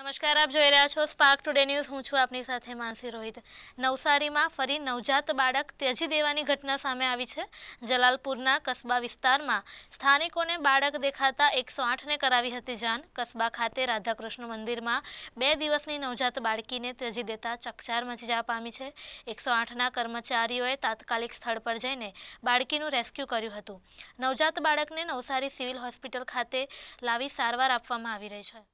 નમસ્કાર આપ જોઈ રહ્યા છો સ્પાર્ક ટુડે ન્યૂઝ હું છું આપની સાથે માનસી રોહિત નવસારીમાં ફરી નવજાત બાળક ત્યજી દેવાની ઘટના સામે આવી છે જલાલપુરના કસબા વિસ્તારમાં સ્થાનિકોને બાળક દેખાતા એકસો આઠને કરાવી હતી જાન કસબા ખાતે રાધાકૃષ્ણ મંદિરમાં બે દિવસની નવજાત બાળકીને ત્યજી દેતા ચકચાર મચી જવા પામી છે એકસો આઠના કર્મચારીઓએ તાત્કાલિક સ્થળ પર જઈને બાળકીનું રેસ્ક્યુ કર્યું હતું નવજાત બાળકને નવસારી સિવિલ હોસ્પિટલ ખાતે લાવી સારવાર આપવામાં આવી રહી છે